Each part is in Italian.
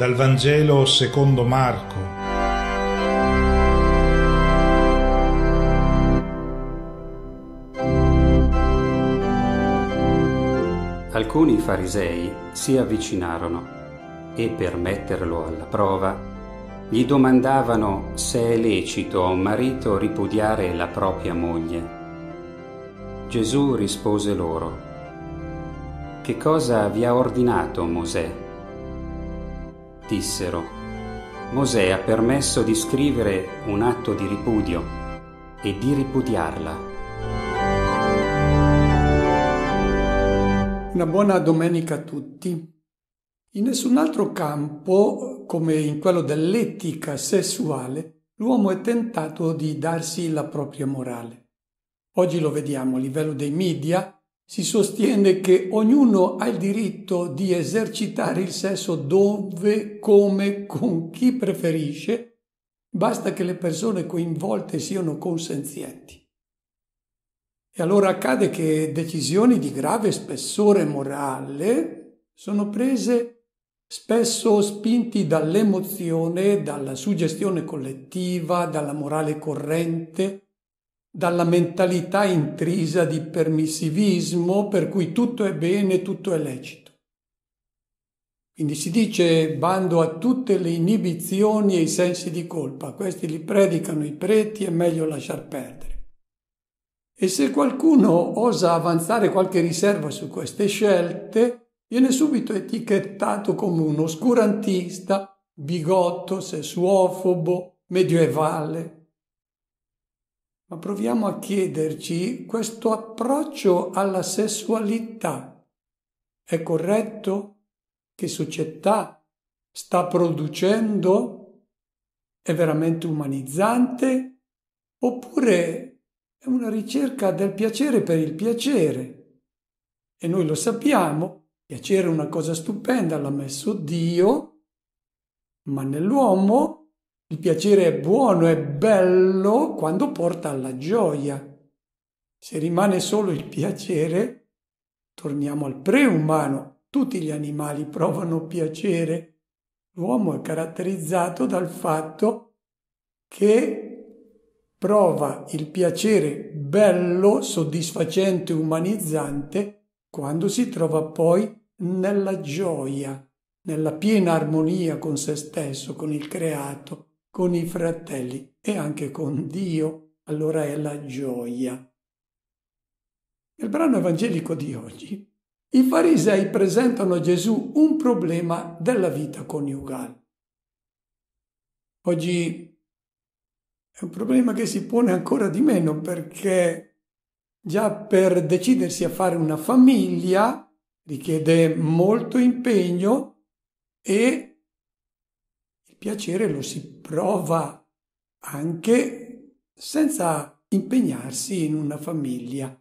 dal Vangelo secondo Marco. Alcuni farisei si avvicinarono e per metterlo alla prova gli domandavano se è lecito a un marito ripudiare la propria moglie. Gesù rispose loro, Che cosa vi ha ordinato Mosè? dissero Mosè ha permesso di scrivere un atto di ripudio e di ripudiarla. Una buona domenica a tutti. In nessun altro campo, come in quello dell'etica sessuale, l'uomo è tentato di darsi la propria morale. Oggi lo vediamo a livello dei media, si sostiene che ognuno ha il diritto di esercitare il sesso dove, come, con chi preferisce, basta che le persone coinvolte siano consenzienti. E allora accade che decisioni di grave spessore morale sono prese spesso spinti dall'emozione, dalla suggestione collettiva, dalla morale corrente, dalla mentalità intrisa di permissivismo per cui tutto è bene, tutto è lecito. Quindi si dice bando a tutte le inibizioni e i sensi di colpa, questi li predicano i preti, è meglio lasciar perdere. E se qualcuno osa avanzare qualche riserva su queste scelte, viene subito etichettato come un oscurantista, bigotto, sessuofobo, medioevale. Ma proviamo a chiederci questo approccio alla sessualità. È corretto? Che società sta producendo? È veramente umanizzante? Oppure è una ricerca del piacere per il piacere? E noi lo sappiamo, piacere è una cosa stupenda, l'ha messo Dio, ma nell'uomo il piacere è buono, è bello quando porta alla gioia. Se rimane solo il piacere, torniamo al preumano. Tutti gli animali provano piacere. L'uomo è caratterizzato dal fatto che prova il piacere bello, soddisfacente, umanizzante, quando si trova poi nella gioia, nella piena armonia con se stesso, con il creato con i fratelli e anche con Dio, allora è la gioia. Nel brano evangelico di oggi, i farisei presentano a Gesù un problema della vita coniugale. Oggi è un problema che si pone ancora di meno perché già per decidersi a fare una famiglia richiede molto impegno e piacere lo si prova anche senza impegnarsi in una famiglia.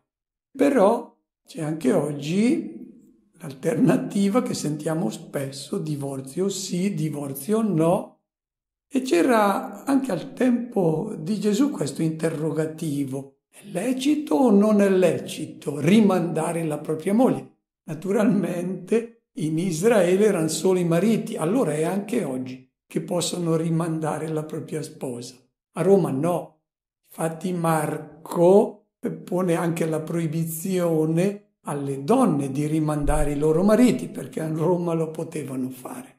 Però c'è anche oggi l'alternativa che sentiamo spesso, divorzio sì, divorzio no, e c'era anche al tempo di Gesù questo interrogativo, è lecito o non è lecito rimandare la propria moglie? Naturalmente in Israele erano solo i mariti, allora è anche oggi che possono rimandare la propria sposa. A Roma no. Infatti Marco pone anche la proibizione alle donne di rimandare i loro mariti perché a Roma lo potevano fare.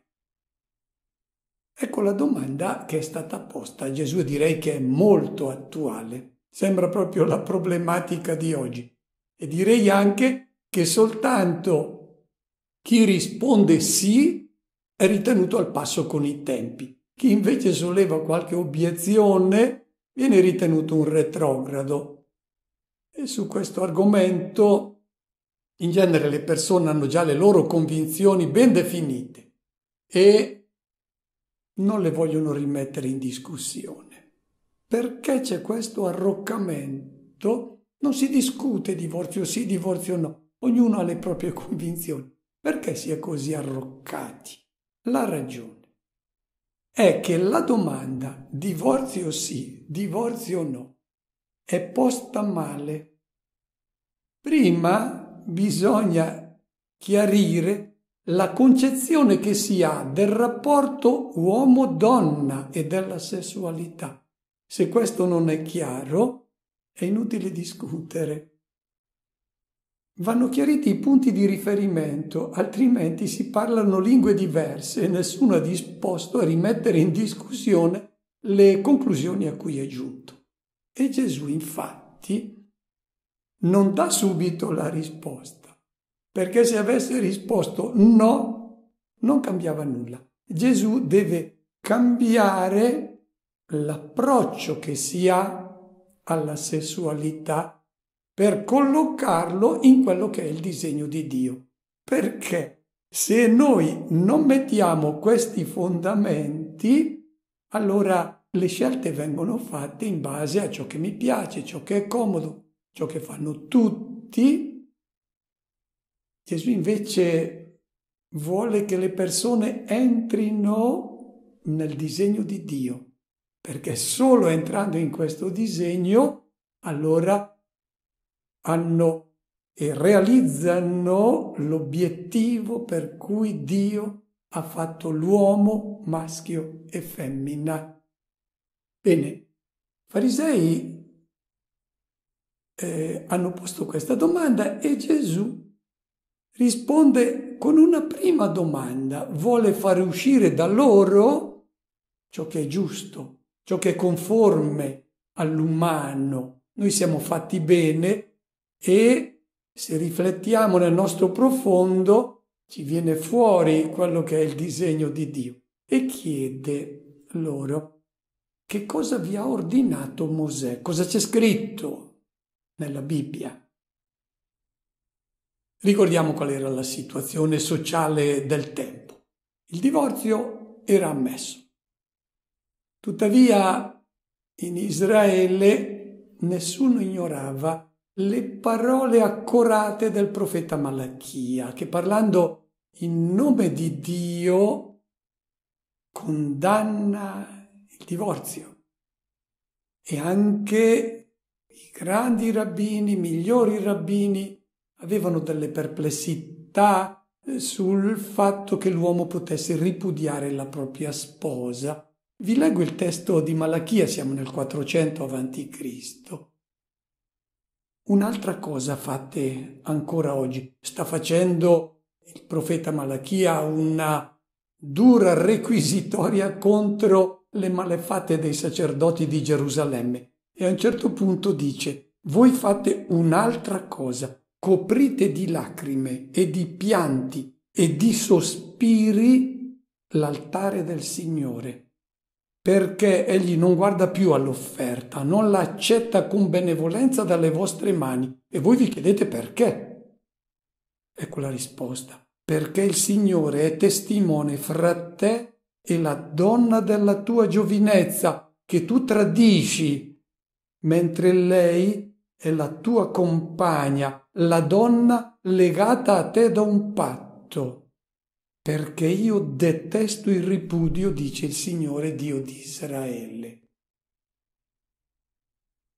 Ecco la domanda che è stata posta a Gesù direi che è molto attuale. Sembra proprio la problematica di oggi. E direi anche che soltanto chi risponde sì è ritenuto al passo con i tempi. Chi invece solleva qualche obiezione viene ritenuto un retrogrado. E su questo argomento in genere le persone hanno già le loro convinzioni ben definite e non le vogliono rimettere in discussione. Perché c'è questo arroccamento? Non si discute divorzio sì, divorzio no. Ognuno ha le proprie convinzioni. Perché si è così arroccati? La ragione è che la domanda divorzio sì, divorzio no è posta male. Prima bisogna chiarire la concezione che si ha del rapporto uomo-donna e della sessualità. Se questo non è chiaro, è inutile discutere. Vanno chiariti i punti di riferimento, altrimenti si parlano lingue diverse e nessuno è disposto a rimettere in discussione le conclusioni a cui è giunto. E Gesù infatti non dà subito la risposta, perché se avesse risposto no, non cambiava nulla. Gesù deve cambiare l'approccio che si ha alla sessualità per collocarlo in quello che è il disegno di Dio. Perché se noi non mettiamo questi fondamenti, allora le scelte vengono fatte in base a ciò che mi piace, ciò che è comodo, ciò che fanno tutti. Gesù invece vuole che le persone entrino nel disegno di Dio, perché solo entrando in questo disegno allora hanno e realizzano l'obiettivo per cui Dio ha fatto l'uomo maschio e femmina. Bene, farisei eh, hanno posto questa domanda e Gesù risponde con una prima domanda, vuole fare uscire da loro ciò che è giusto, ciò che è conforme all'umano. Noi siamo fatti bene e se riflettiamo nel nostro profondo ci viene fuori quello che è il disegno di Dio e chiede loro che cosa vi ha ordinato Mosè, cosa c'è scritto nella Bibbia. Ricordiamo qual era la situazione sociale del tempo. Il divorzio era ammesso. Tuttavia in Israele nessuno ignorava le parole accorate del profeta Malachia, che parlando in nome di Dio condanna il divorzio. E anche i grandi rabbini, i migliori rabbini, avevano delle perplessità eh, sul fatto che l'uomo potesse ripudiare la propria sposa. Vi leggo il testo di Malachia, siamo nel 400 a.C. Un'altra cosa fate ancora oggi, sta facendo il profeta Malachia una dura requisitoria contro le malefatte dei sacerdoti di Gerusalemme e a un certo punto dice voi fate un'altra cosa, coprite di lacrime e di pianti e di sospiri l'altare del Signore perché egli non guarda più all'offerta, non la accetta con benevolenza dalle vostre mani. E voi vi chiedete perché? Ecco la risposta. Perché il Signore è testimone fra te e la donna della tua giovinezza, che tu tradisci, mentre lei è la tua compagna, la donna legata a te da un patto perché io detesto il ripudio, dice il Signore Dio di Israele.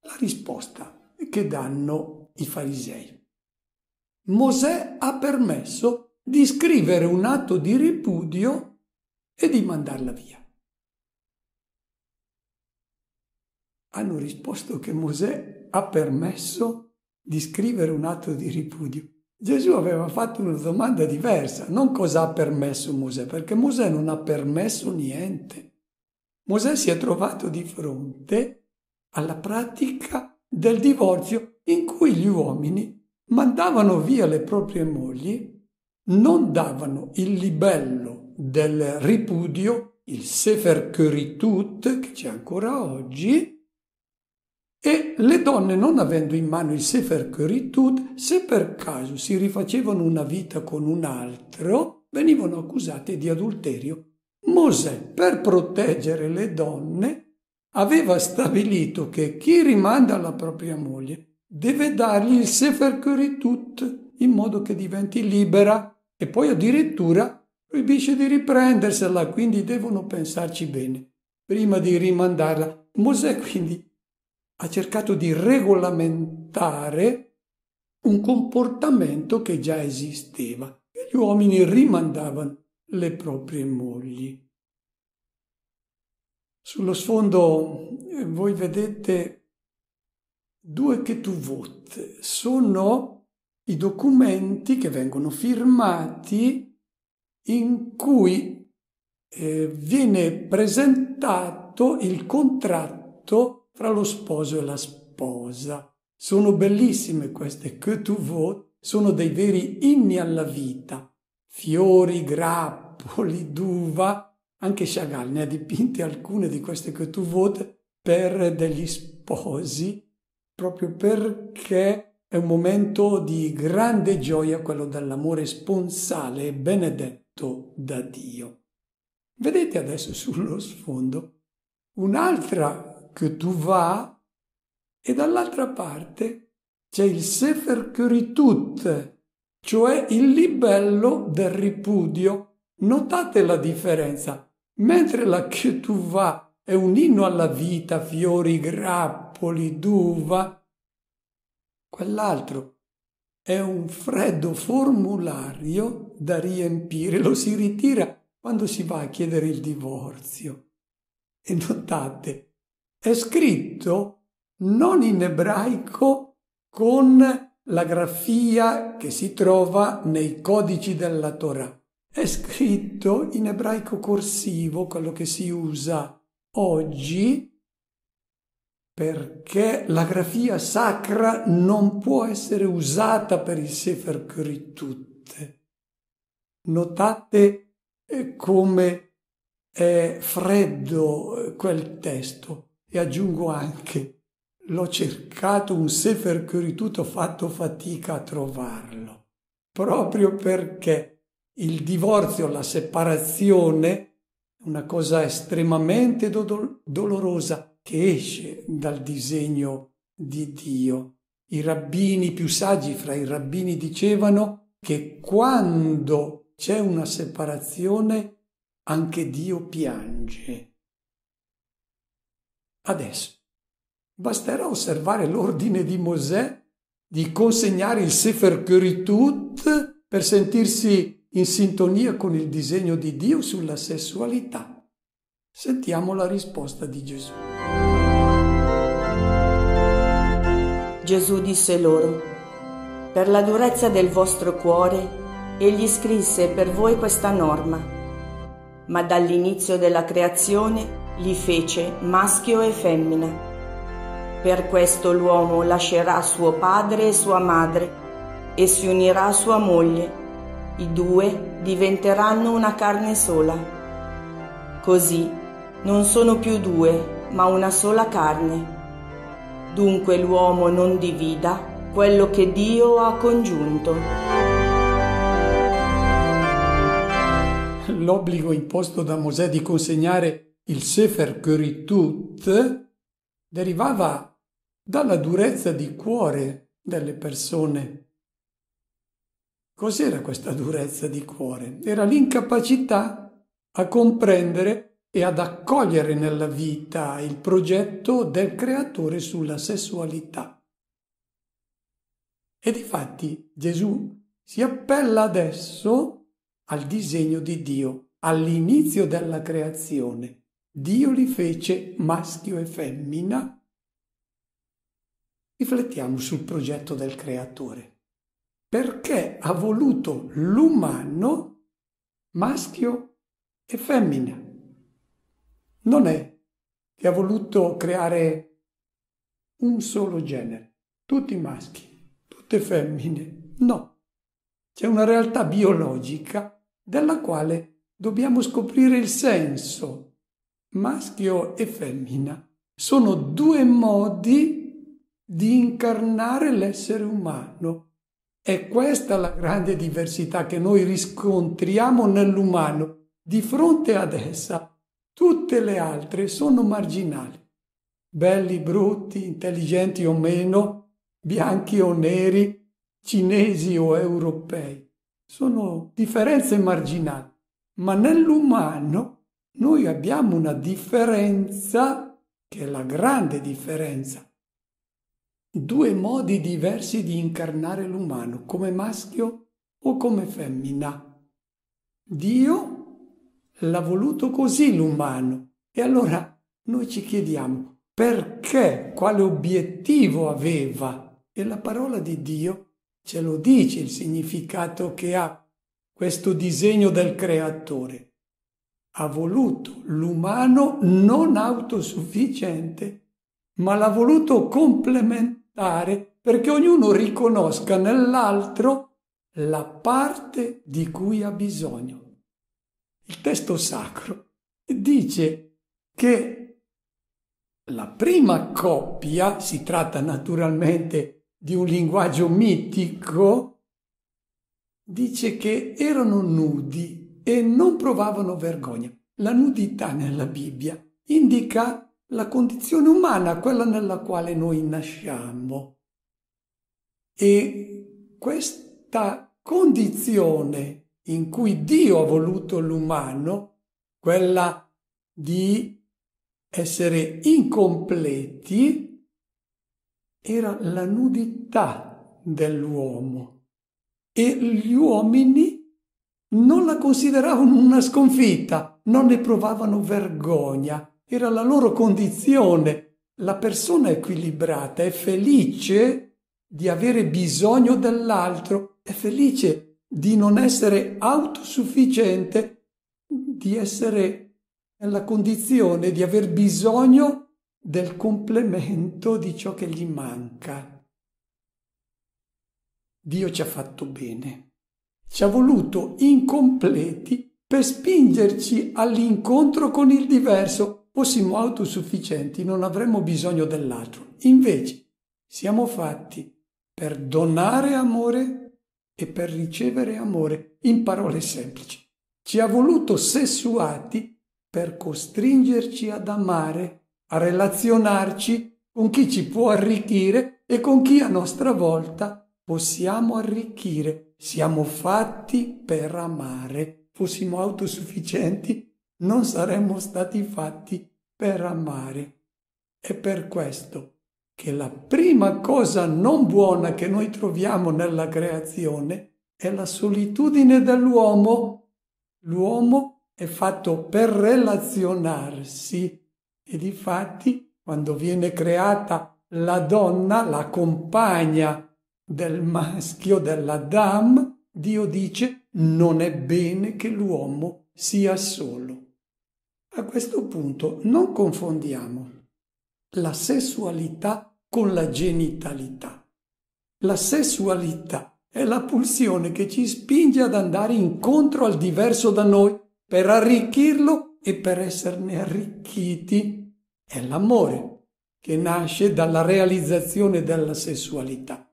La risposta che danno i farisei. Mosè ha permesso di scrivere un atto di ripudio e di mandarla via. Hanno risposto che Mosè ha permesso di scrivere un atto di ripudio. Gesù aveva fatto una domanda diversa, non cosa ha permesso Mosè, perché Mosè non ha permesso niente. Mosè si è trovato di fronte alla pratica del divorzio in cui gli uomini mandavano via le proprie mogli, non davano il libello del ripudio, il sefer che c'è ancora oggi, e le donne, non avendo in mano il Sefer Kuritud, se per caso si rifacevano una vita con un altro, venivano accusate di adulterio. Mosè, per proteggere le donne, aveva stabilito che chi rimanda la propria moglie deve dargli il Sefer Kuritud in modo che diventi libera e poi addirittura proibisce di riprendersela, quindi devono pensarci bene prima di rimandarla. Mosè quindi ha cercato di regolamentare un comportamento che già esisteva. Gli uomini rimandavano le proprie mogli. Sullo sfondo eh, voi vedete due ketuvot, sono i documenti che vengono firmati in cui eh, viene presentato il contratto fra lo sposo e la sposa. Sono bellissime queste que tu vois, sono dei veri inni alla vita. Fiori, grappoli, d'uva. Anche Chagall ne ha dipinte alcune di queste que tu vois per degli sposi, proprio perché è un momento di grande gioia quello dell'amore sponsale e benedetto da Dio. Vedete adesso sullo sfondo un'altra che tu va e dall'altra parte c'è il Sefer Curitut, cioè il libello del ripudio. Notate la differenza. Mentre la che tu va è un inno alla vita, fiori, grappoli, d'uva, quell'altro è un freddo formulario da riempire, lo si ritira quando si va a chiedere il divorzio. E notate, è scritto non in ebraico con la grafia che si trova nei codici della Torah. È scritto in ebraico corsivo, quello che si usa oggi, perché la grafia sacra non può essere usata per il Sefer Krittut. Notate eh, come è freddo eh, quel testo e aggiungo anche, l'ho cercato un Sefer Curitut, ho fatto fatica a trovarlo, proprio perché il divorzio, la separazione, una cosa estremamente do- dolorosa che esce dal disegno di Dio. I rabbini più saggi fra i rabbini dicevano che quando c'è una separazione anche Dio piange Adesso basterà osservare l'ordine di Mosè di consegnare il Sefer Keritut per sentirsi in sintonia con il disegno di Dio sulla sessualità. Sentiamo la risposta di Gesù. Gesù disse loro, per la durezza del vostro cuore, egli scrisse per voi questa norma, ma dall'inizio della creazione li fece maschio e femmina. Per questo l'uomo lascerà suo padre e sua madre e si unirà a sua moglie. I due diventeranno una carne sola. Così non sono più due, ma una sola carne. Dunque l'uomo non divida quello che Dio ha congiunto. l'obbligo imposto da Mosè di consegnare il Sefer Keritut derivava dalla durezza di cuore delle persone. Cos'era questa durezza di cuore? Era l'incapacità a comprendere e ad accogliere nella vita il progetto del creatore sulla sessualità. E difatti Gesù si appella adesso al disegno di Dio, all'inizio della creazione. Dio li fece maschio e femmina. Riflettiamo sul progetto del creatore. Perché ha voluto l'umano maschio e femmina? Non è che ha voluto creare un solo genere, tutti maschi, tutte femmine. No, c'è una realtà biologica della quale dobbiamo scoprire il senso maschio e femmina sono due modi di incarnare l'essere umano. È questa la grande diversità che noi riscontriamo nell'umano. Di fronte ad essa, tutte le altre sono marginali. Belli, brutti, intelligenti o meno, bianchi o neri, cinesi o europei. Sono differenze marginali. Ma nell'umano noi abbiamo una differenza che è la grande differenza. Due modi diversi di incarnare l'umano, come maschio o come femmina. Dio l'ha voluto così l'umano. E allora noi ci chiediamo perché, quale obiettivo aveva? E la parola di Dio ce lo dice il significato che ha questo disegno del creatore ha voluto l'umano non autosufficiente, ma l'ha voluto complementare perché ognuno riconosca nell'altro la parte di cui ha bisogno. Il testo sacro dice che la prima coppia, si tratta naturalmente di un linguaggio mitico, dice che erano nudi e non provavano vergogna. La nudità nella Bibbia indica la condizione umana, quella nella quale noi nasciamo. E questa condizione in cui Dio ha voluto l'umano, quella di essere incompleti, era la nudità dell'uomo. E gli uomini non la consideravano una sconfitta, non ne provavano vergogna. Era la loro condizione. La persona equilibrata è felice di avere bisogno dell'altro, è felice di non essere autosufficiente, di essere nella condizione di aver bisogno del complemento di ciò che gli manca. Dio ci ha fatto bene ci ha voluto incompleti per spingerci all'incontro con il diverso. Fossimo autosufficienti non avremmo bisogno dell'altro. Invece siamo fatti per donare amore e per ricevere amore, in parole semplici. Ci ha voluto sessuati per costringerci ad amare, a relazionarci con chi ci può arricchire e con chi a nostra volta possiamo arricchire siamo fatti per amare. Fossimo autosufficienti, non saremmo stati fatti per amare. È per questo che la prima cosa non buona che noi troviamo nella creazione è la solitudine dell'uomo. L'uomo è fatto per relazionarsi e di fatti quando viene creata la donna, la compagna del maschio dell'Adam, Dio dice non è bene che l'uomo sia solo. A questo punto non confondiamo la sessualità con la genitalità. La sessualità è la pulsione che ci spinge ad andare incontro al diverso da noi per arricchirlo e per esserne arricchiti. È l'amore che nasce dalla realizzazione della sessualità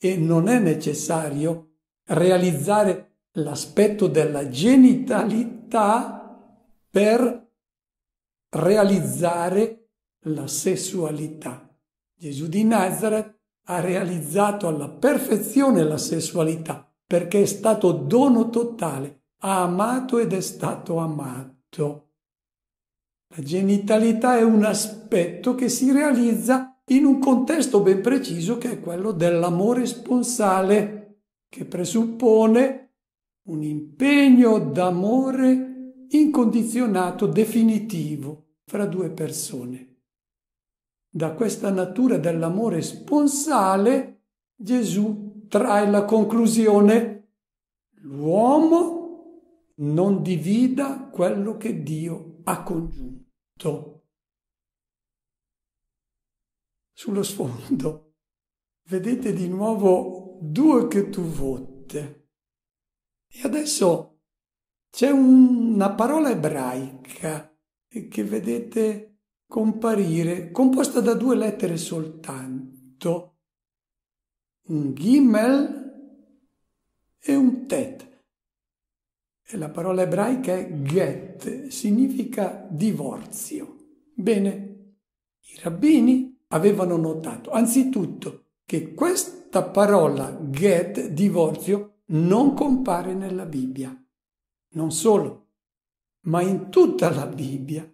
e non è necessario realizzare l'aspetto della genitalità per realizzare la sessualità. Gesù di Nazareth ha realizzato alla perfezione la sessualità perché è stato dono totale, ha amato ed è stato amato. La genitalità è un aspetto che si realizza in un contesto ben preciso che è quello dell'amore sponsale, che presuppone un impegno d'amore incondizionato, definitivo, fra due persone. Da questa natura dell'amore sponsale Gesù trae la conclusione l'uomo non divida quello che Dio ha congiunto sullo sfondo vedete di nuovo due che tu votte. E adesso c'è una parola ebraica che vedete comparire, composta da due lettere soltanto, un gimel e un tet. E la parola ebraica è get, significa divorzio. Bene, i rabbini avevano notato anzitutto che questa parola get, divorzio, non compare nella Bibbia. Non solo, ma in tutta la Bibbia.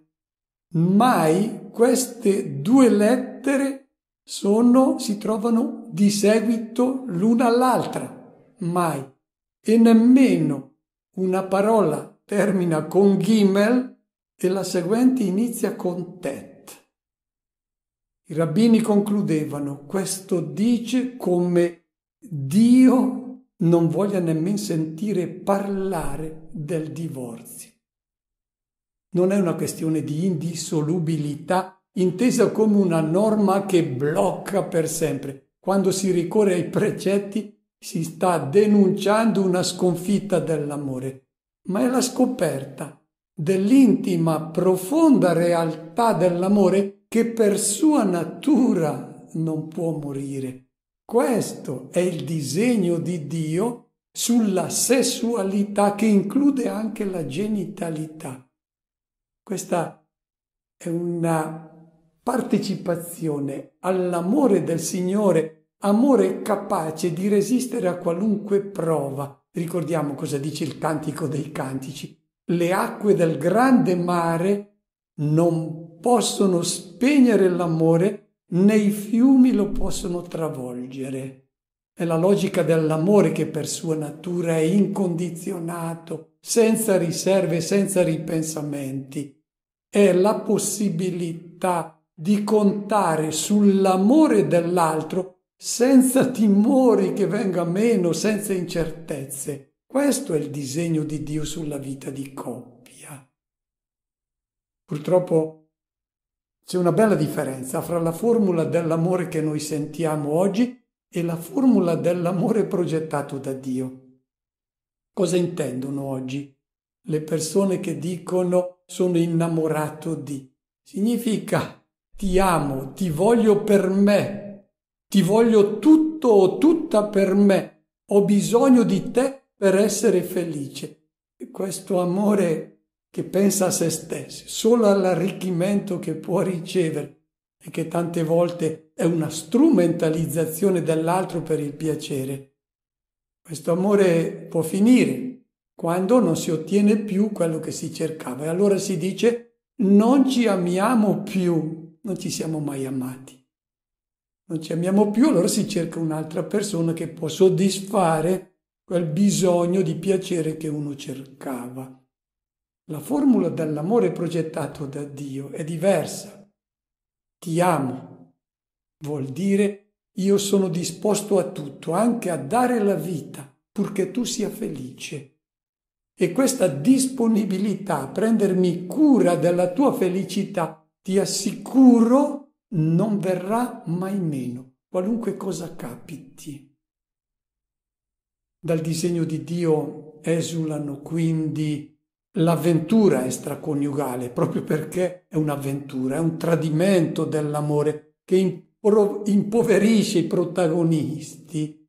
Mai queste due lettere sono, si trovano di seguito l'una all'altra. Mai. E nemmeno una parola termina con gimel e la seguente inizia con tet. I rabbini concludevano, questo dice come Dio non voglia nemmeno sentire parlare del divorzio. Non è una questione di indissolubilità intesa come una norma che blocca per sempre. Quando si ricorre ai precetti si sta denunciando una sconfitta dell'amore, ma è la scoperta dell'intima, profonda realtà dell'amore che per sua natura non può morire. Questo è il disegno di Dio sulla sessualità che include anche la genitalità. Questa è una partecipazione all'amore del Signore, amore capace di resistere a qualunque prova. Ricordiamo cosa dice il Cantico dei Cantici. Le acque del grande mare non possono spegnere l'amore, né i fiumi lo possono travolgere. È la logica dell'amore che per sua natura è incondizionato, senza riserve, senza ripensamenti. È la possibilità di contare sull'amore dell'altro senza timori che venga meno, senza incertezze. Questo è il disegno di Dio sulla vita di coppia. Purtroppo c'è una bella differenza fra la formula dell'amore che noi sentiamo oggi e la formula dell'amore progettato da Dio. Cosa intendono oggi le persone che dicono sono innamorato di? Significa ti amo, ti voglio per me, ti voglio tutto o tutta per me, ho bisogno di te per essere felice. E questo amore che pensa a se stessi, solo all'arricchimento che può ricevere e che tante volte è una strumentalizzazione dell'altro per il piacere. Questo amore può finire quando non si ottiene più quello che si cercava e allora si dice non ci amiamo più, non ci siamo mai amati. Non ci amiamo più, allora si cerca un'altra persona che può soddisfare quel bisogno di piacere che uno cercava. La formula dell'amore progettato da Dio è diversa. Ti amo vuol dire io sono disposto a tutto, anche a dare la vita, purché tu sia felice. E questa disponibilità a prendermi cura della tua felicità, ti assicuro, non verrà mai meno, qualunque cosa capiti. Dal disegno di Dio esulano quindi l'avventura extraconiugale, proprio perché è un'avventura, è un tradimento dell'amore che impoverisce i protagonisti.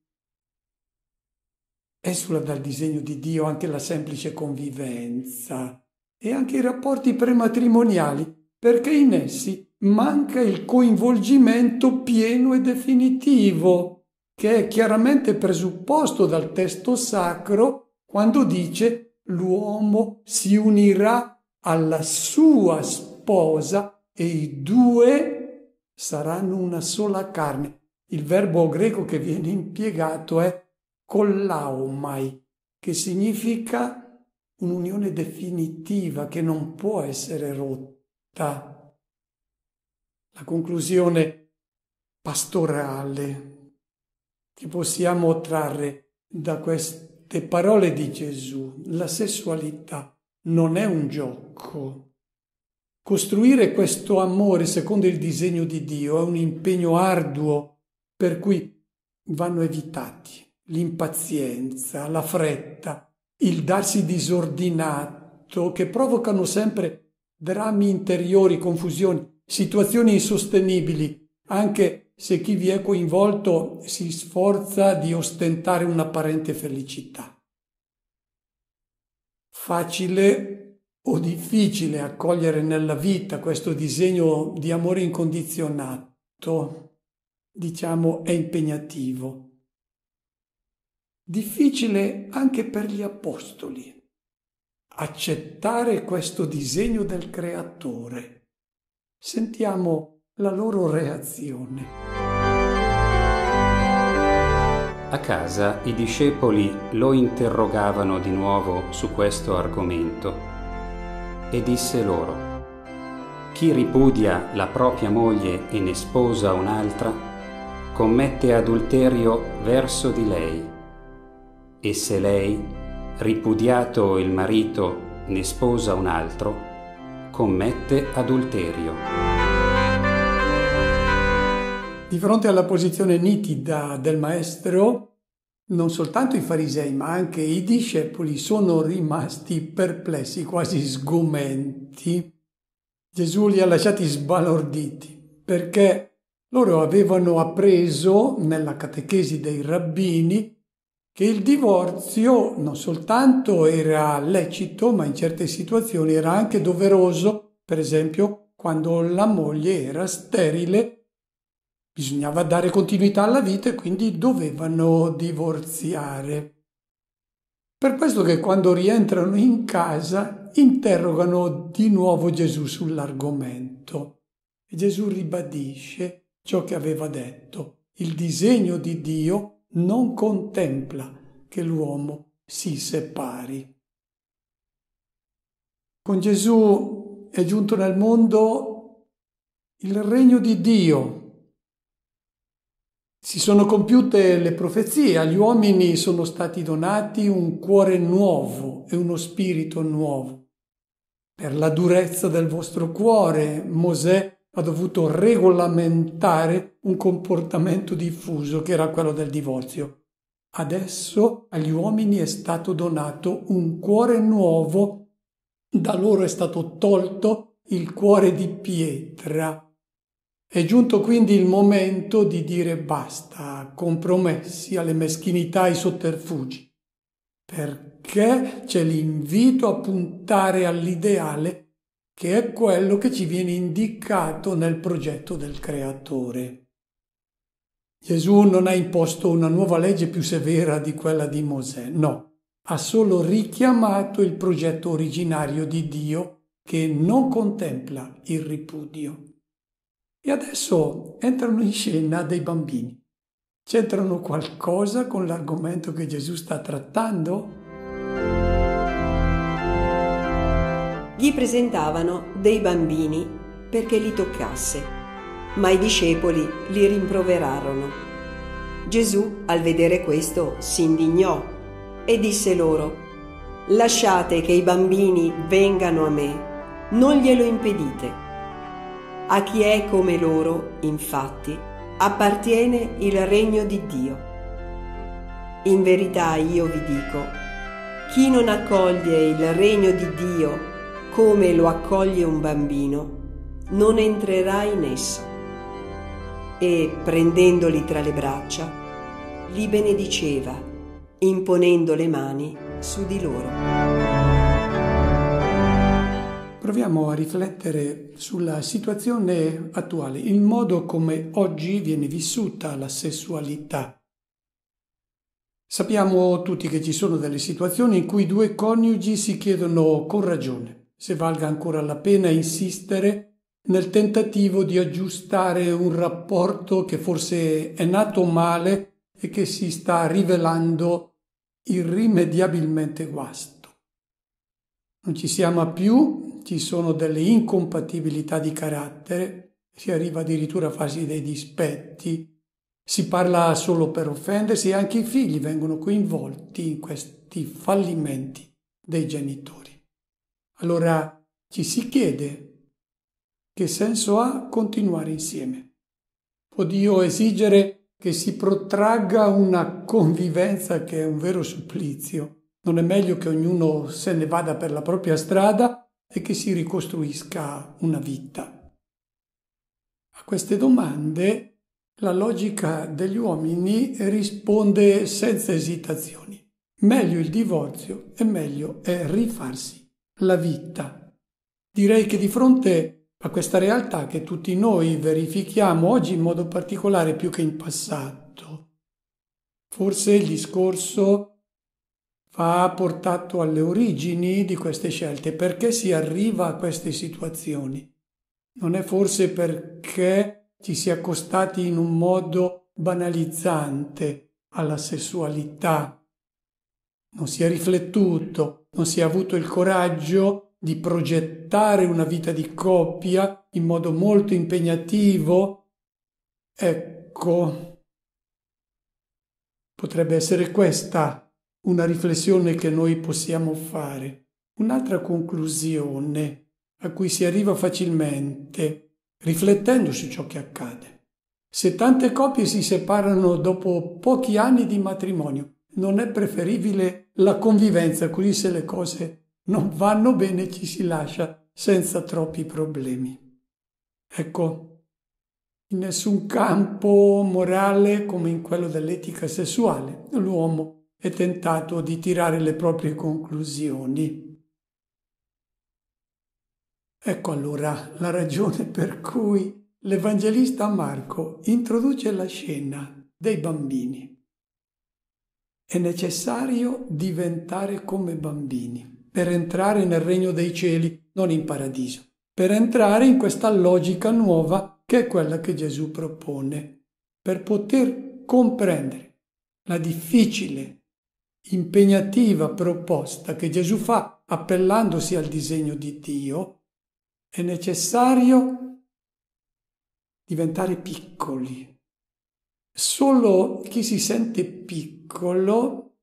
Esula dal disegno di Dio anche la semplice convivenza e anche i rapporti prematrimoniali, perché in essi manca il coinvolgimento pieno e definitivo, che è chiaramente presupposto dal testo sacro quando dice l'uomo si unirà alla sua sposa e i due saranno una sola carne. Il verbo greco che viene impiegato è collaumai, che significa un'unione definitiva che non può essere rotta. La conclusione pastorale che possiamo trarre da questo queste parole di Gesù, la sessualità non è un gioco. Costruire questo amore secondo il disegno di Dio è un impegno arduo per cui vanno evitati l'impazienza, la fretta, il darsi disordinato che provocano sempre drammi interiori, confusioni, situazioni insostenibili, anche se chi vi è coinvolto si sforza di ostentare un'apparente felicità. Facile o difficile accogliere nella vita questo disegno di amore incondizionato, diciamo, è impegnativo. Difficile anche per gli apostoli accettare questo disegno del creatore. Sentiamo la loro reazione. A casa i discepoli lo interrogavano di nuovo su questo argomento e disse loro, chi ripudia la propria moglie e ne sposa un'altra, commette adulterio verso di lei. E se lei, ripudiato il marito, ne sposa un altro, commette adulterio. Di fronte alla posizione nitida del maestro, non soltanto i farisei ma anche i discepoli sono rimasti perplessi, quasi sgomenti. Gesù li ha lasciati sbalorditi perché loro avevano appreso nella catechesi dei rabbini che il divorzio non soltanto era lecito, ma in certe situazioni era anche doveroso, per esempio quando la moglie era sterile bisognava dare continuità alla vita e quindi dovevano divorziare. Per questo che quando rientrano in casa interrogano di nuovo Gesù sull'argomento e Gesù ribadisce ciò che aveva detto. Il disegno di Dio non contempla che l'uomo si separi. Con Gesù è giunto nel mondo il regno di Dio, si sono compiute le profezie, agli uomini sono stati donati un cuore nuovo e uno spirito nuovo. Per la durezza del vostro cuore, Mosè ha dovuto regolamentare un comportamento diffuso che era quello del divorzio. Adesso agli uomini è stato donato un cuore nuovo, da loro è stato tolto il cuore di pietra è giunto quindi il momento di dire basta a compromessi, alle meschinità, ai sotterfugi, perché c'è l'invito a puntare all'ideale che è quello che ci viene indicato nel progetto del Creatore. Gesù non ha imposto una nuova legge più severa di quella di Mosè, no, ha solo richiamato il progetto originario di Dio che non contempla il ripudio. E adesso entrano in scena dei bambini. C'entrano qualcosa con l'argomento che Gesù sta trattando? Gli presentavano dei bambini perché li toccasse, ma i discepoli li rimproverarono. Gesù, al vedere questo, si indignò e disse loro, Lasciate che i bambini vengano a me, non glielo impedite a chi è come loro, infatti, appartiene il regno di Dio. In verità io vi dico, chi non accoglie il regno di Dio come lo accoglie un bambino, non entrerà in esso. E prendendoli tra le braccia, li benediceva, imponendo le mani su di loro. Proviamo a riflettere sulla situazione attuale, il modo come oggi viene vissuta la sessualità. Sappiamo tutti che ci sono delle situazioni in cui due coniugi si chiedono con ragione se valga ancora la pena insistere nel tentativo di aggiustare un rapporto che forse è nato male e che si sta rivelando irrimediabilmente guasto. Non ci si ama più, ci sono delle incompatibilità di carattere, si arriva addirittura a farsi dei dispetti, si parla solo per offendersi e anche i figli vengono coinvolti in questi fallimenti dei genitori. Allora ci si chiede che senso ha continuare insieme. Può Dio esigere che si protragga una convivenza che è un vero supplizio. Non è meglio che ognuno se ne vada per la propria strada e che si ricostruisca una vita. A queste domande la logica degli uomini risponde senza esitazioni. Meglio il divorzio e meglio è rifarsi la vita. Direi che di fronte a questa realtà che tutti noi verifichiamo oggi in modo particolare più che in passato, forse il discorso va portato alle origini di queste scelte, perché si arriva a queste situazioni. Non è forse perché ci si è accostati in un modo banalizzante alla sessualità. Non si è riflettuto, non si è avuto il coraggio di progettare una vita di coppia in modo molto impegnativo. Ecco, potrebbe essere questa una riflessione che noi possiamo fare. Un'altra conclusione a cui si arriva facilmente riflettendo su ciò che accade. Se tante coppie si separano dopo pochi anni di matrimonio, non è preferibile la convivenza, quindi se le cose non vanno bene ci si lascia senza troppi problemi. Ecco, in nessun campo morale come in quello dell'etica sessuale l'uomo e tentato di tirare le proprie conclusioni. Ecco allora la ragione per cui l'Evangelista Marco introduce la scena dei bambini. È necessario diventare come bambini per entrare nel regno dei cieli, non in paradiso, per entrare in questa logica nuova che è quella che Gesù propone, per poter comprendere la difficile impegnativa proposta che Gesù fa appellandosi al disegno di Dio, è necessario diventare piccoli. Solo chi si sente piccolo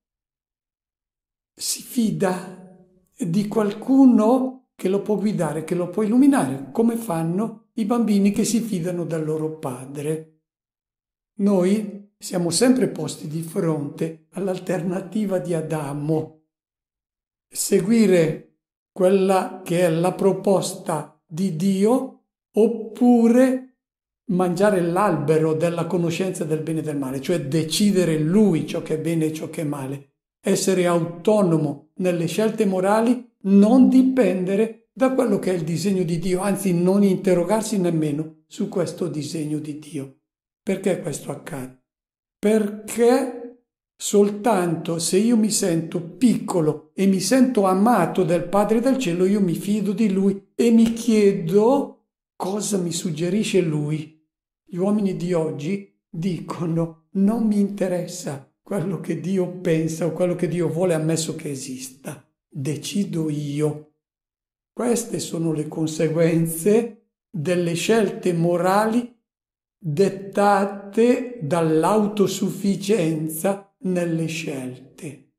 si fida di qualcuno che lo può guidare, che lo può illuminare, come fanno i bambini che si fidano dal loro padre. Noi siamo sempre posti di fronte all'alternativa di Adamo. Seguire quella che è la proposta di Dio oppure mangiare l'albero della conoscenza del bene e del male, cioè decidere lui ciò che è bene e ciò che è male, essere autonomo nelle scelte morali, non dipendere da quello che è il disegno di Dio, anzi non interrogarsi nemmeno su questo disegno di Dio. Perché questo accade? perché soltanto se io mi sento piccolo e mi sento amato dal Padre del cielo, io mi fido di Lui e mi chiedo cosa mi suggerisce Lui. Gli uomini di oggi dicono non mi interessa quello che Dio pensa o quello che Dio vuole, ammesso che esista. Decido io. Queste sono le conseguenze delle scelte morali dettate dall'autosufficienza nelle scelte.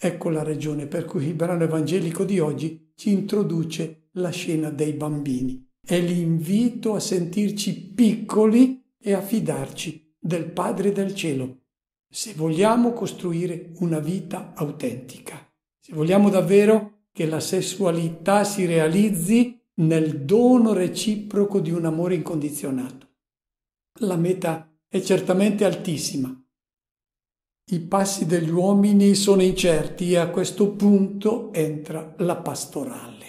Ecco la ragione per cui il brano evangelico di oggi ci introduce la scena dei bambini. È l'invito a sentirci piccoli e a fidarci del Padre del Cielo, se vogliamo costruire una vita autentica, se vogliamo davvero che la sessualità si realizzi nel dono reciproco di un amore incondizionato. La meta è certamente altissima. I passi degli uomini sono incerti e a questo punto entra la pastorale.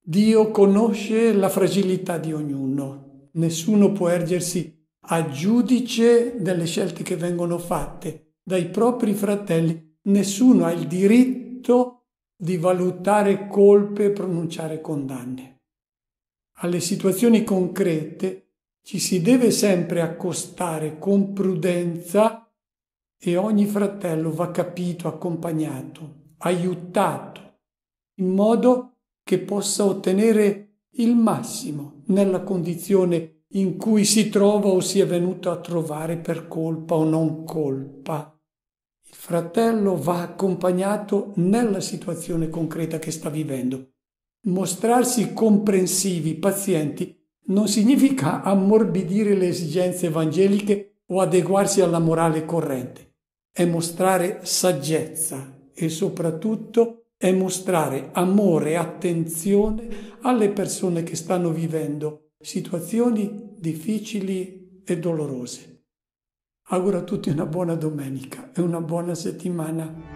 Dio conosce la fragilità di ognuno. Nessuno può ergersi a giudice delle scelte che vengono fatte dai propri fratelli. Nessuno ha il diritto di valutare colpe e pronunciare condanne. Alle situazioni concrete ci si deve sempre accostare con prudenza e ogni fratello va capito, accompagnato, aiutato, in modo che possa ottenere il massimo nella condizione in cui si trova o si è venuto a trovare per colpa o non colpa. Il fratello va accompagnato nella situazione concreta che sta vivendo. Mostrarsi comprensivi, pazienti, non significa ammorbidire le esigenze evangeliche o adeguarsi alla morale corrente, è mostrare saggezza e soprattutto è mostrare amore e attenzione alle persone che stanno vivendo situazioni difficili e dolorose. Auguro a tutti una buona domenica e una buona settimana.